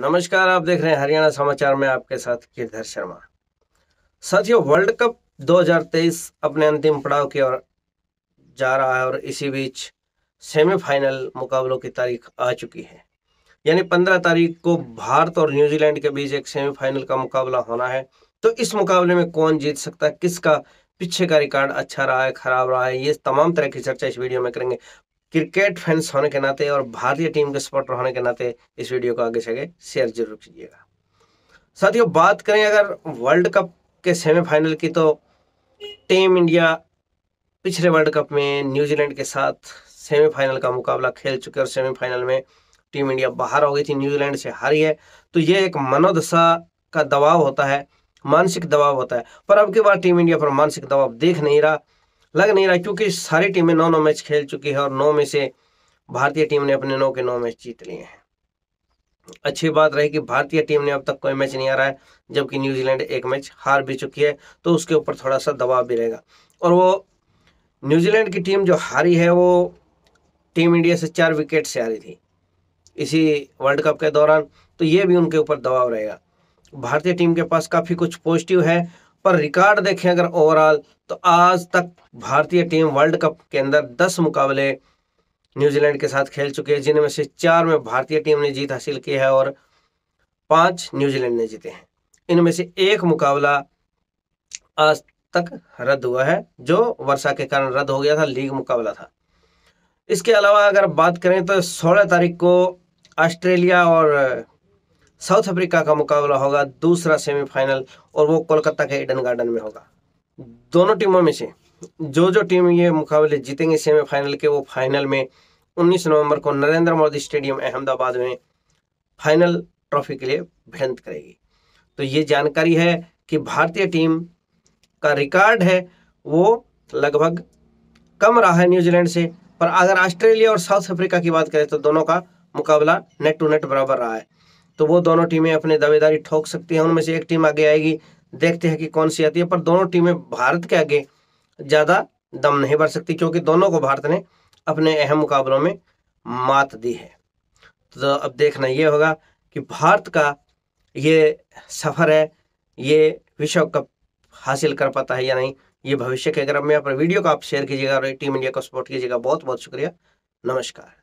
नमस्कार आप देख रहे हैं हरियाणा समाचार में आपके साथ गिरधर शर्मा साथियों वर्ल्ड कप 2023 अपने अंतिम पड़ाव की ओर जा रहा है और इसी बीच सेमीफाइनल मुकाबलों की तारीख आ चुकी है यानी 15 तारीख को भारत और न्यूजीलैंड के बीच एक सेमीफाइनल का मुकाबला होना है तो इस मुकाबले में कौन जीत सकता है किसका पीछे का रिकॉर्ड अच्छा रहा है खराब रहा है ये तमाम तरह की चर्चा इस वीडियो में करेंगे क्रिकेट फैंस होने के नाते और भारतीय टीम के सपोर्टर होने के नाते इस वीडियो को आगे से आगे शेयर जरूर कीजिएगा साथियों बात करें अगर वर्ल्ड कप के सेमीफाइनल की तो टीम इंडिया पिछले वर्ल्ड कप में न्यूजीलैंड के साथ सेमीफाइनल का मुकाबला खेल चुके और सेमीफाइनल में टीम इंडिया बाहर हो गई थी न्यूजीलैंड से हारी है तो ये एक मनोदशा का दबाव होता है मानसिक दबाव होता है पर अब की बार टीम इंडिया पर मानसिक दबाव देख नहीं रहा लग नहीं रहा क्योंकि सारी टीमें नौ नौ मैच खेल चुकी है और नौ में से भारतीय टीम ने अपने नौ के नौ मैच जीत लिए हैं अच्छी बात रही कि भारतीय टीम ने अब तक कोई मैच नहीं हारा है जबकि न्यूजीलैंड एक मैच हार भी चुकी है तो उसके ऊपर थोड़ा सा दबाव भी रहेगा और वो न्यूजीलैंड की टीम जो हारी है वो टीम इंडिया से चार विकेट से हारी थी इसी वर्ल्ड कप के दौरान तो ये भी उनके ऊपर दबाव रहेगा भारतीय टीम के पास काफ़ी कुछ पॉजिटिव है पर रिकॉर्ड देखें अगर ओवरऑल तो आज तक भारतीय टीम वर्ल्ड कप के अंदर दस मुकाबले न्यूजीलैंड के साथ खेल चुके हैं जिनमें से चार में भारतीय टीम ने जीत हासिल की है और पांच न्यूजीलैंड ने जीते हैं इनमें से एक मुकाबला आज तक रद्द हुआ है जो वर्षा के कारण रद्द हो गया था लीग मुकाबला था इसके अलावा अगर बात करें तो सोलह तारीख को ऑस्ट्रेलिया और साउथ अफ्रीका का मुकाबला होगा दूसरा सेमीफाइनल और वो कोलकाता के ईडन गार्डन में होगा दोनों टीमों में से जो जो टीम ये मुकाबले जीतेंगे सेमीफाइनल के वो फाइनल में 19 नवंबर को नरेंद्र मोदी स्टेडियम अहमदाबाद में फाइनल ट्रॉफी के लिए भिड़ंत करेगी तो ये जानकारी है कि भारतीय टीम का रिकॉर्ड है वो लगभग कम रहा है न्यूजीलैंड से पर अगर ऑस्ट्रेलिया और साउथ अफ्रीका की बात करें तो दोनों का मुकाबला नेट टू नेट बराबर रहा है तो वो दोनों टीमें अपने दावेदारी ठोक सकती हैं उनमें से एक टीम आगे आएगी देखते हैं कि कौन सी आती है पर दोनों टीमें भारत के आगे ज़्यादा दम नहीं भर सकती क्योंकि दोनों को भारत ने अपने अहम मुकाबलों में मात दी है तो अब देखना ये होगा कि भारत का ये सफ़र है ये विश्व कप हासिल कर पाता है या नहीं ये भविष्य के अगर में आप वीडियो को आप शेयर कीजिएगा और टीम इंडिया को सपोर्ट कीजिएगा बहुत बहुत शुक्रिया नमस्कार